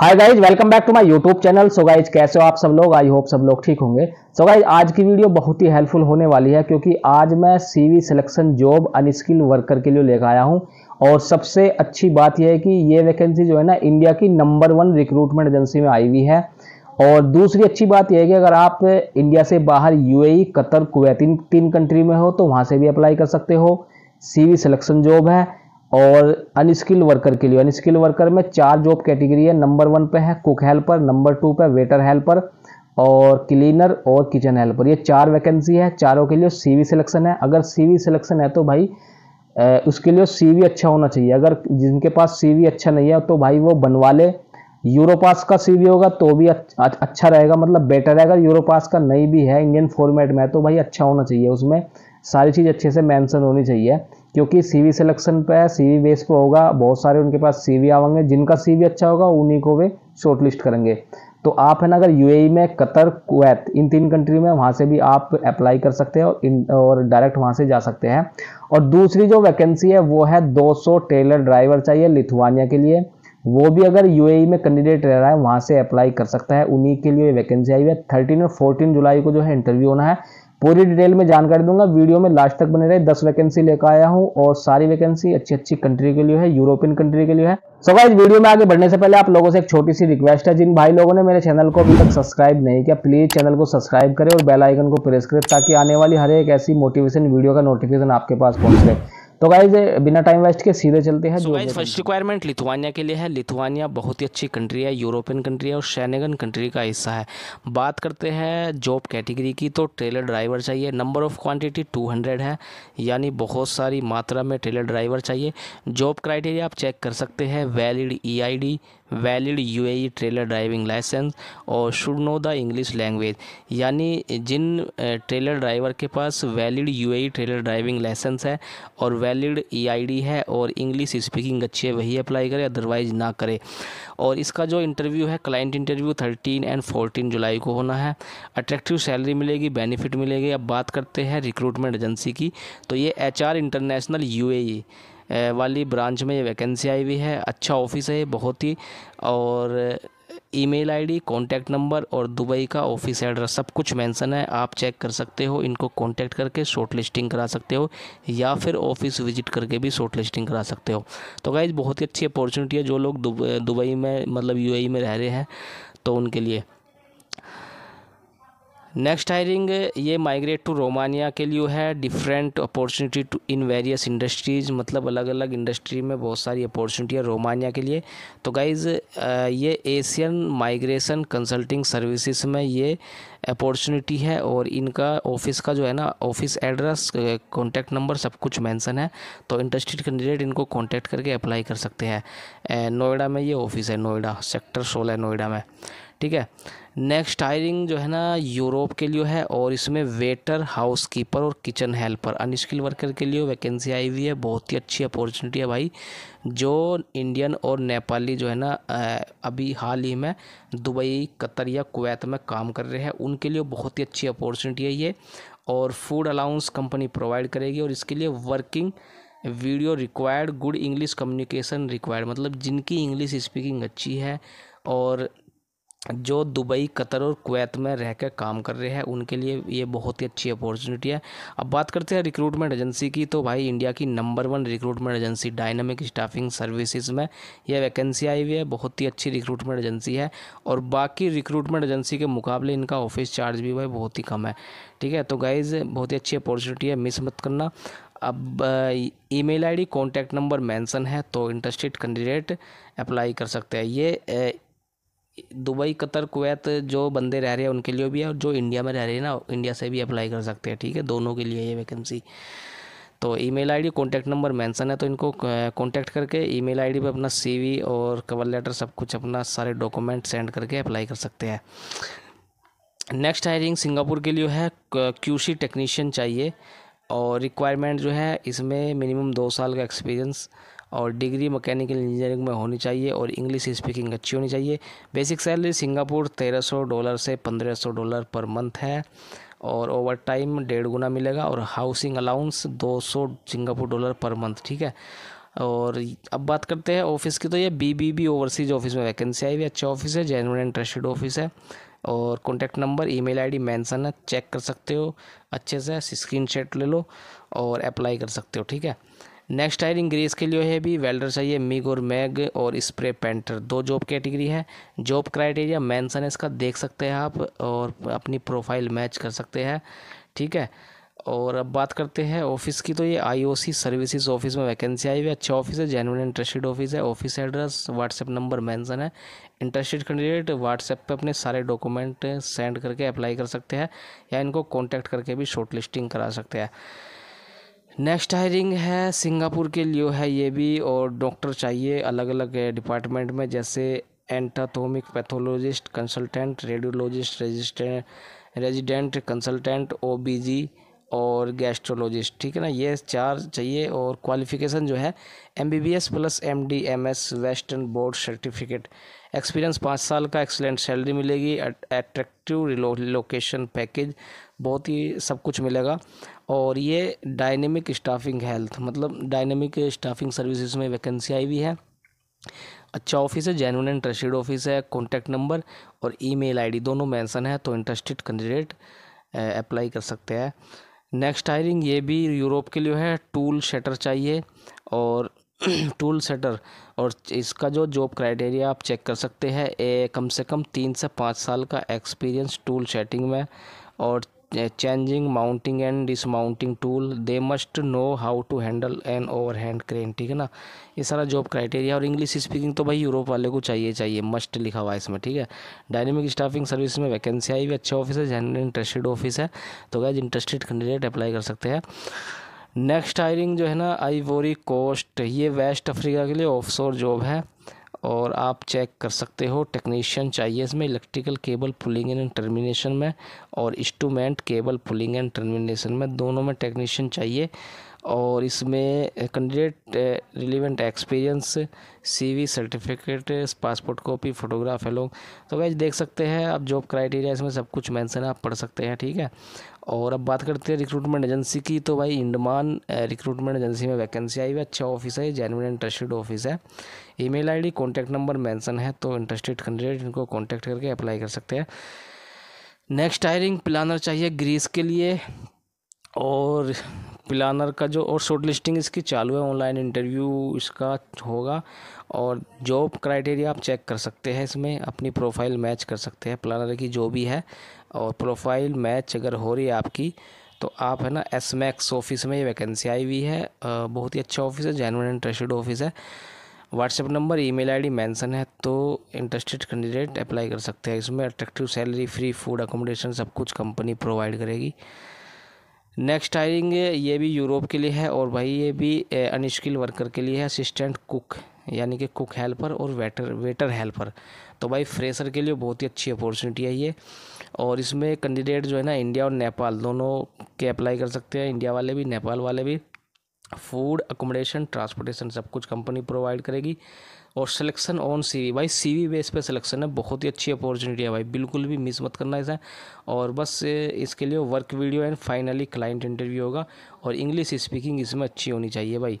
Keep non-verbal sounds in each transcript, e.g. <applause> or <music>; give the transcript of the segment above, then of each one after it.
hi guys welcome back to my YouTube channel so guys कैसे हो आप सब लोग आई होप सब लोग ठीक होंगे सो so गाइज आज की वीडियो बहुत ही हेल्पफुल होने वाली है क्योंकि आज मैं CV selection job unskill worker के लिए लेकर आया हूं और सबसे अच्छी बात यह है कि ये वैकेंसी जो है ना इंडिया की नंबर वन रिक्रूटमेंट एजेंसी में आई हुई है और दूसरी अच्छी बात यह है कि अगर आप इंडिया से बाहर यू कतर कुवैत तीन कंट्री में हो तो वहाँ से भी अप्लाई कर सकते हो सी सिलेक्शन जॉब है और अनस्किल वर्कर के लिए अनस्किल वर्कर में चार जॉब कैटेगरी है नंबर वन पे है कुक हेल्पर नंबर टू पे वेटर हेल्पर और क्लीनर और किचन हेल्पर ये चार वैकेंसी है चारों के लिए सीवी सिलेक्शन है अगर सीवी सिलेक्शन है तो भाई ए, उसके लिए सीवी अच्छा होना चाहिए अगर जिनके पास सीवी अच्छा नहीं है तो भाई वो बनवा ले यूरोपास का सीवी होगा तो भी अच्छा रहेगा मतलब बेटर है अगर यूरोपास का नहीं भी है इंडियन फॉर्मेट में तो भाई अच्छा होना चाहिए उसमें सारी चीज़ अच्छे से मैंसन होनी चाहिए क्योंकि सीवी सिलेक्शन पे है सीवी बेस पे होगा बहुत सारे उनके पास सीवी आवेंगे जिनका सीवी अच्छा होगा उन्हीं को वे शॉर्टलिस्ट करेंगे तो आप है ना अगर यूएई e में कतर कुवैत इन तीन कंट्री में वहाँ से भी आप अप्लाई कर सकते हैं और इन और डायरेक्ट वहाँ से जा सकते हैं और दूसरी जो वैकेंसी है वो है 200 टेलर ड्राइवर चाहिए लिथुआनिया के लिए वो भी अगर यूएई e में कैंडिडेट रह रहा है वहाँ से अप्लाई कर सकता है उन्हीं के लिए वैकेंसी आई हुई है थर्टीन और फोर्टीन जुलाई को जो है इंटरव्यू होना है पूरी डिटेल में जानकारी दूंगा वीडियो में लास्ट तक बने रहे दस वैकेंसी लेकर आया हूं और सारी वैकेंसी अच्छी अच्छी कंट्री के लिए है यूरोपियन कंट्री के लिए है सो so इस वीडियो में आगे बढ़ने से पहले आप लोगों से एक छोटी सी रिक्वेस्ट है जिन भाई लोगों ने मेरे चैनल को अभी तक सब्सक्राइब नहीं किया प्लीज चैनल को सब्सक्राइब करें और बेल आइकन को प्रेस करें ताकि आने वाली हर एक ऐसी मोटिवेशन वीडियो का नोटिफिकेशन आपके पास पहुंच सके तो गाइज बिना टाइम वेस्ट के सीधे चलते हैं so फर्स्ट रिक्वायरमेंट लिथुआनिया के लिए है लिथुआनिया बहुत ही अच्छी कंट्री है यूरोपियन कंट्री है और शैनेगन कंट्री का हिस्सा है बात करते हैं जॉब कैटेगरी की तो ट्रेलर ड्राइवर चाहिए नंबर ऑफ क्वांटिटी 200 है यानी बहुत सारी मात्रा में ट्रेलर ड्राइवर चाहिए जॉब क्राइटेरिया आप चेक कर सकते हैं वैलिड ई e valid UAE trailer driving licence और should know the English language यानी जिन ट्रेलर ड्राइवर के पास valid UAE trailer driving licence है और वैलिड ईआईडी e है और इंग्लिश स्पीकिंग अच्छी है वही अप्लाई करे अदरवाइज ना करे और इसका जो इंटरव्यू है client interview thirteen and fourteen July को होना है अट्रैक्टिव सैलरी मिलेगी बेनिफिट मिलेगी अब बात करते हैं रिक्रूटमेंट एजेंसी की तो ये एच आर इंटरनेशनल यू वाली ब्रांच में ये वैकेंसी आई हुई है अच्छा ऑफिस है बहुत ही और ईमेल आईडी कांटेक्ट नंबर और दुबई का ऑफिस एड्रेस सब कुछ मेंशन है आप चेक कर सकते हो इनको कांटेक्ट करके शॉर्ट लिस्टिंग करा सकते हो या फिर ऑफिस विजिट करके भी शॉर्ट लिस्टिंग करा सकते हो तो गाइज बहुत ही अच्छी अपॉर्चुनिटी है जो लोग दुबई में मतलब यूएई में रह रहे हैं तो उनके लिए नेक्स्ट हायरिंग ये माइग्रेट टू रोमानिया के लिए है different opportunity to in various industries मतलब अलग अलग इंडस्ट्री में बहुत सारी अपॉर्चुनिटी है रोमानिया के लिए तो गाइज़ ये एशियन माइग्रेशन कंसल्टिंग सर्विसेज में ये अपॉर्चुनिटी है और इनका ऑफिस का जो है ना ऑफिस एड्रेस कॉन्टैक्ट नंबर सब कुछ मैंसन है तो इंटरेस्टेड कैंडिडेट इनको कॉन्टैक्ट करके अप्लाई कर सकते हैं नोएडा में ये ऑफिस है नोएडा सेक्टर सोलह नोएडा में ठीक है नेक्स्ट हायरिंग जो है ना यूरोप के लिए है और इसमें वेटर हाउस कीपर और किचन हेल्पर अनस्किल वर्कर के लिए वैकेंसी आई हुई है बहुत ही अच्छी अपॉर्चुनिटी है भाई जो इंडियन और नेपाली जो है ना अभी हाल ही में दुबई कतर या कुवैत में काम कर रहे हैं उनके लिए बहुत ही अच्छी अपॉर्चुनिटी है ये और फूड अलाउंस कंपनी प्रोवाइड करेगी और इसके लिए working video required good English communication required मतलब जिनकी इंग्लिश स्पीकिंग अच्छी है और जो दुबई कतर और कुवैत में रहकर काम कर रहे हैं उनके लिए ये बहुत ही अच्छी अपॉर्चुनिटी है अब बात करते हैं रिक्रूटमेंट एजेंसी की तो भाई इंडिया की number one recruitment agency dynamic staffing services में यह वैकेंसी आई हुई है बहुत ही अच्छी रिक्रूटमेंट एजेंसी है और बाकी रिक्रूटमेंट एजेंसी के मुकाबले इनका ऑफिस चार्ज भी भाई बहुत ही कम है ठीक है तो गाइज़ बहुत ही अच्छी अपॉर्चुनिटी है मिस मत करना अब email ID contact number mention है तो इंटरेस्टेड कैंडिडेट अप्लाई कर सकते हैं ये दुबई कतर कुवैत जो बंदे रह रहे हैं उनके लिए भी है और जो इंडिया में रह रहे हैं ना इंडिया से भी अप्लाई कर सकते हैं ठीक है दोनों के लिए ये वैकेंसी तो email ID contact number mention है तो इनको कांटेक्ट करके ईमेल आईडी पर अपना सीवी और कवर लेटर सब कुछ अपना सारे डॉक्यूमेंट सेंड करके अप्लाई कर सकते हैं नेक्स्ट हायरिंग सिंगापुर के लिए है क्यूसी टेक्नीशियन चाहिए और रिक्वायरमेंट जो है इसमें मिनिमम दो साल का एक्सपीरियंस और डिग्री मैकेनिकल इंजीनियरिंग में होनी चाहिए और इंग्लिश स्पीकिंग अच्छी होनी चाहिए बेसिक सैलरी सिंगापुर तेरह डॉलर से पंद्रह डॉलर पर मंथ है और ओवर टाइम डेढ़ गुना मिलेगा और housing allowance 200 Singapore dollar per month ठीक है और अब बात करते हैं ऑफिस की तो ये B B B overseas office में वैकेंसी आई हुई अच्छा ऑफिस है जेनवन एंड ट्रस्टेड ऑफिस है और contact number email ID mention है चेक कर सकते हो अच्छे से स्क्रीन ले लो और अप्लाई कर सकते हो ठीक है नेक्स्ट हायर इंक्रीज़ के लिए है भी वेल्डर चाहिए मिग और मैग और स्प्रे पेंटर दो जॉब कैटेगरी है जॉब क्राइटेरिया मैंसन है इसका देख सकते हैं आप और अपनी प्रोफाइल मैच कर सकते हैं ठीक है और अब बात करते हैं ऑफिस की तो ये आईओसी सर्विसेज ऑफिस में वैकेंसी आई हुई है अच्छा ऑफिस है जेनुअन इंटरेस्टेड ऑफिस है office address WhatsApp number mention है इंटरेस्टेड कैंडिडेट व्हाट्सएप पे अपने सारे डॉक्यूमेंट सेंड करके अप्लाई कर सकते हैं या इनको कॉन्टैक्ट करके भी शॉर्ट लिस्टिंग करा सकते हैं नेक्स्ट हायरिंग है सिंगापुर के लिए है ये भी और डॉक्टर चाहिए अलग अलग डिपार्टमेंट में जैसे anatomic pathologist consultant radiologist resistant resident consultant OBG और गैस्ट्रोलॉजिस्ट ठीक है ना ये चार चाहिए और क्वालिफिकेशन जो है M B B S plus M D M S western board certificate experience पाँच साल का एक्सलेंट सैलरी मिलेगी अट्रैक्टिव लोकेशन पैकेज बहुत ही सब कुछ मिलेगा और ये डायनेमिक स्टाफिंग हेल्थ मतलब डायनेमिक स्टाफिंग सर्विसेज में वैकेंसी आई हुई है अच्छा ऑफिस है जेनुअन एंड ट्रस्टेड ऑफिस है कॉन्टैक्ट नंबर और ईमेल आईडी दोनों मेंशन है तो इंटरेस्टेड कैंडिडेट अप्लाई कर सकते हैं नेक्स्ट हायरिंग ये भी यूरोप के लिए है टूल शटर चाहिए और टूल <clears throat> सेटर और इसका जो जॉब क्राइटेरिया आप चेक कर सकते हैं ए कम से कम तीन से पाँच साल का एक्सपीरियंस टूल सेटिंग में और changing mounting and dismounting tool they must know how to handle an over hand crane ठीक है ना ये सारा जॉब क्राइटेरिया और इंग्लिश स्पीकिंग तो भाई यूरोप वाले को चाहिए चाहिए मस्ट लिखा हुआ है इसमें ठीक है डायनेमिक स्टाफिंग सर्विस में वैकेंसी आई भी अच्छे ऑफिस है जनरल इंटरेस्टेड ऑफिस है तो गैज इंटरेस्टेड कैंडिडेट अप्लाई कर सकते हैं नेक्स्ट हायरिंग जो है ना वोरी कोस्ट ये वेस्ट अफ्रीका के लिए ऑफ जॉब है और आप चेक कर सकते हो टेक्नीशियन चाहिए इसमें electrical cable pulling and termination में और instrument cable pulling and termination में दोनों में टेक्नीशियन चाहिए और इसमें candidate relevant experience CV certificate passport copy photograph है लोग तो गाइज देख सकते हैं आप जॉब क्राइटेरिया इसमें सब कुछ मेंशन आप पढ़ सकते हैं ठीक है और अब बात करते हैं रिक्रूटमेंट एजेंसी की तो भाई इंडमान रिक्रूटमेंट एजेंसी में वैकेंसी आई हुई अच्छा ऑफिस है जेनविन इंटरेस्टेड ऑफिस है email ID contact number mention है तो इंटरेस्टेड कैंडिडेट इनको कांटेक्ट करके अप्लाई कर सकते हैं नेक्स्ट हायरिंग प्लानर चाहिए ग्रीस के लिए और प्लानर का जो और शॉर्ट लिस्टिंग इसकी चालू है ऑनलाइन इंटरव्यू इसका होगा और जॉब क्राइटेरिया आप चेक कर सकते हैं इसमें अपनी प्रोफाइल मैच कर सकते हैं प्लानर की जो भी है और प्रोफाइल मैच अगर हो रही है आपकी तो आप है ना एस मैक्स ऑफिस में ये वैकेंसी आई हुई है बहुत ही अच्छा ऑफिस है जैनवन इंटरेस्टेड ऑफिस है WhatsApp number email ID mention है तो इंटरेस्टेड कैंडिडेट अप्लाई कर सकते हैं इसमें attractive salary free food accommodation सब कुछ कंपनी प्रोवाइड करेगी नेक्स्ट आएंगे ये भी यूरोप के लिए है और भाई ये भी अनस्किल वर्कर के लिए है असिस्टेंट कुक यानी कि कुक हेल्पर और वेटर वेटर हेल्पर तो भाई फ्रेशर के लिए बहुत ही अच्छी अपॉर्चुनिटी है ये और इसमें कैंडिडेट जो है ना इंडिया और नेपाल दोनों के अप्लाई कर सकते हैं इंडिया वाले भी नेपाल वाले भी फूड अकोमोडेशन ट्रांसपोर्टेशन सब कुछ कंपनी प्रोवाइड करेगी और सिलेक्शन ऑन सीवी भाई सीवी बेस पे सिलेक्शन है बहुत ही अच्छी अपॉर्चुनिटी है भाई बिल्कुल भी मिस मत करना इसे और बस इसके लिए work video and finally client interview होगा और इंग्लिश स्पीकिंग इसमें अच्छी होनी चाहिए भाई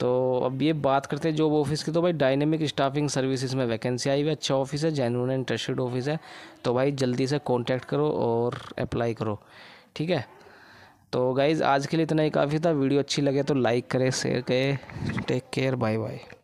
तो अब ये बात करते हैं जॉब ऑफिस की तो भाई डायनेमिक स्टाफिंग सर्विसेज में वैकेंसी आई हुई अच्छा ऑफिस है जेनुअन एंड ट्रस्टेड ऑफिस है तो भाई जल्दी से कॉन्टैक्ट करो और अप्लाई करो ठीक है तो गाइज़ आज के लिए इतना ही काफ़ी था वीडियो अच्छी लगे तो लाइक करें शेयर करें टेक केयर बाय बाय